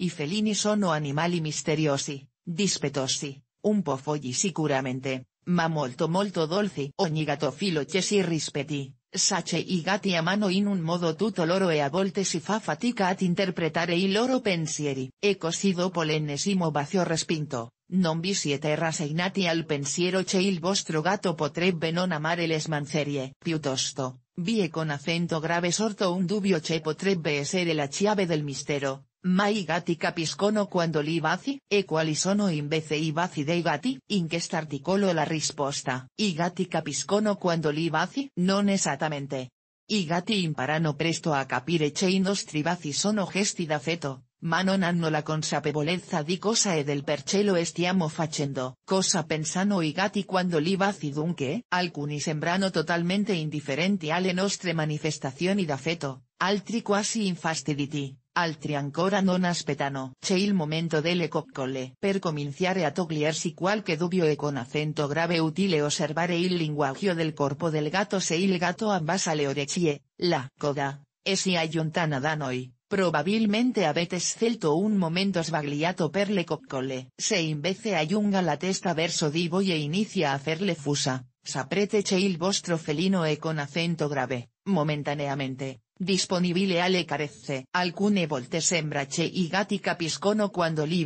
I felini sono animali misteriosi, dispetosi, un po' folli sicuramente, ma molto molto dolci. Ogni che si rispetti, Sache i gatti a mano in un modo tutto loro e a volte si fa fatica ad interpretare i loro pensieri. E così dopo l'ennesimo respinto, non vi siete rassegnati al pensiero che il vostro gatto potrebbe non amare le smancerie. Piuttosto, vi con acento grave sorto un dubbio che potrebbe essere la chiave del mistero Mai gatti capiscono quando li vaci, e quali sono invece i vaci dei gatti? In quest'articolo la risposta, i gati capiscono quando li vaci? Non esatamente. I gati imparano presto a capire che i nostri vaci sono gesti feto, ma non hanno la consapevolezza di cosa e del perché lo stiamo facendo. Cosa pensano i gati quando li vaci dunque? Alcuni sembrano totalmente indifferenti alle nostre manifestazioni feto, altri quasi infastiditi altri ancora non aspettano. che il momento delle copcole Per cominciare a togliersi qualche dubbio e con acento grave utile osservare il linguaggio del corpo del gatto se il gatto abbassa le orecchie, la coda, e si allontana da noi. Probabilmente avete scelto un momento sbagliato per le copcole. Se invece ayunga la testa verso divo e inizia a hacerle fusa, saprete che il vostro felino e con acento grave, momentaneamente, Disponibile ale carezze. Alcune volte sembra che i gatti capiscono quando li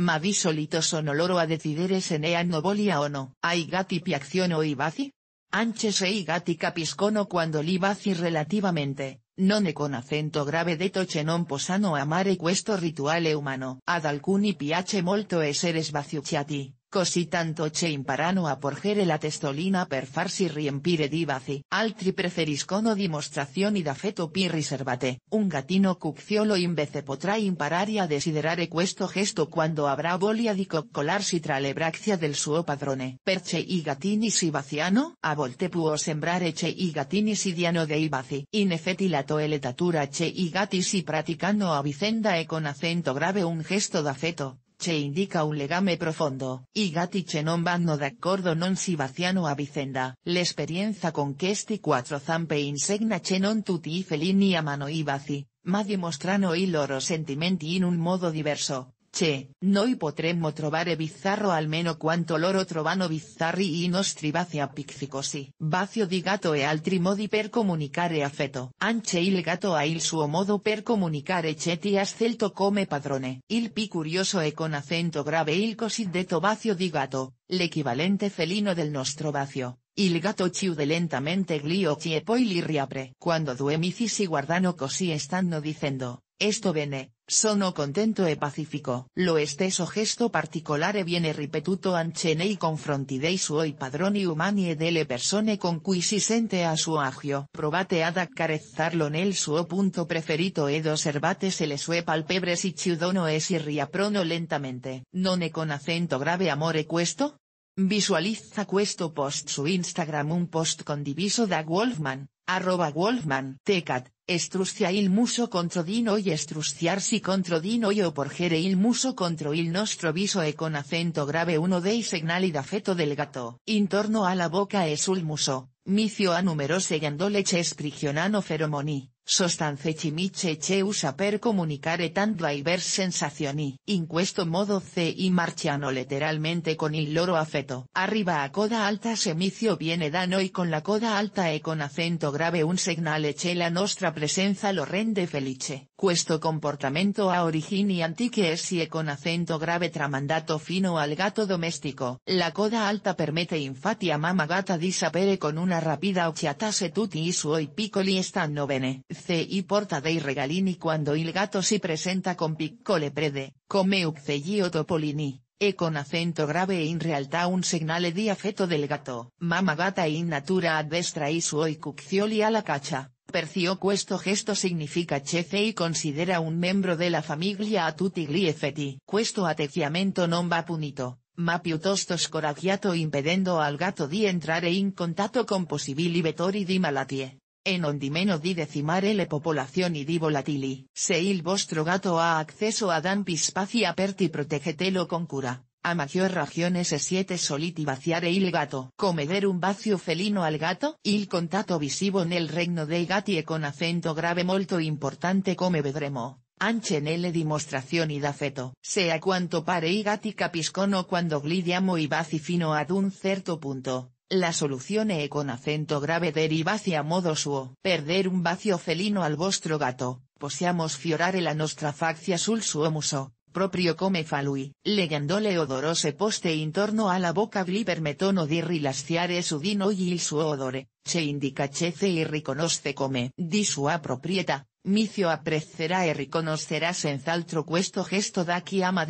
ma di solito sono loro a decidere se ne hanno o no. Ai gatti piacciono i vaci? Anche se i gatti capiscono quando li relativamente, non ne con acento grave de che non posano amare questo rituale umano. Ad alcuni piace molto essere sbaciucciati, Cosí tanto che imparano a porgere la testolina per farsi riempire di vaci, Altri preferiscono dimostrazioni feto pi riservate. Un gatino cucciolo invece imparar imparare a desiderare questo gesto quando avrà voglia di coccolarsi tra le braccia del suo padrone. perche i gatini si vaciano, A volte può sembrare che i gatini si diano dei vaci, In effetti la toeletatura che i gatti si praticano a vicenda e con acento grave un gesto feto, Che indica un legame profundo. Y gatti che non vanno d'accordo non si vaciano a vicenda. L'esperienza con questi este cuatro zampe insegna che non tutti i felini Mano i ibaci, ma dimostrano i loro sentimenti in un modo diverso, Che, noi potremmo trovare bizzarro almeno quanto loro trovano bizzarri y nostri vacia vacio Vacio di gato e altri modi per comunicare afeto Anche il gatto a il suo modo per comunicare cheti ascelto come padrone. Il pi curioso e con acento grave il cosiddetto vacio di gatto, l'equivalente felino del nostro vacio. Il gatto chiude lentamente gli occhi e poi li riapre. Cuando due si guardano così e stanno diciendo esto bene, Sono contento e pacifico. Lo stesso gesto particolare viene ripetuto anche nei confronti dei suoi padroni umani e delle persone con cui si sente a suo agio. Probate ad accarezzarlo nel suo punto preferito ed osservate se le sue palpebre si chiudono e si riaprono lentamente. Non ne con acento grave amore questo? Visualiza questo post su Instagram un post condiviso da Wolfman, arroba Wolfman. Tecat. Estrucia il muso contro di noi estruciarsi contro dino y o porgere il muso contro il nostro viso e con acento grave uno dei segnali feto del gatto. Intorno la bocca e sul muso, micio a numerose gandole sprigionano feromoni, sostanze chimiche che usa per comunicare tanto a ver sensazioni. In questo modo i marciano literalmente con il loro afeto. Arriba a coda alta semicio viene da noi con la coda alta e con acento grave un segnale che la nostra presenza lo rende felice. Questo comportamento a origini antiche e con acento grave tramandato fino al gato doméstico. La coda alta permette infatti a mamma gatta di sapere con una rapida occhiata se tutti i suoi piccoli stanno bene y Porta dei Regalini cuando il gato si presenta con piccole prede, come Uccelli Topolini, e con acento grave e in realtà un segnale di affetto del gatto. Mamma gatta in natura addestra i suoi cuccioli alla caccia. perciò questo gesto significa cece y considera un membro de la famiglia a tutti gli effetti. Questo atteggiamento non va punito, ma piuttosto scoraggiato impedendo al gatto di entrare in contatto con possibili vettori di malattie en ondimeno di decimare le popolazioni di volatili. Se il vostro gatto ha acceso ad ampi spazi aperti protegetelo con cura. A maggior ragione se siete soliti vaciare il gatto. Come der un vacio felino al gatto? Il contatto visivo nel regno dei gatti e con acento grave molto importante come vedremo. Anche nelle dimostrazioni da feto. Sea quanto pare i gatti capiscono quando glidiamo i vaci fino ad un certo punto, la solución e con acento grave derivasi a modo suo. Perder un vacio felino al vostro gato, posiamos fiorare la nostra faccia sul suo muso, proprio come falui. lui. Legandole odorose poste intorno la boca gli permettono di rilasciare su dino y il suo odore, indica chece y e riconosce come di sua proprietà, micio apprezzerà e riconoscerà senz'altro questo gesto da chi ama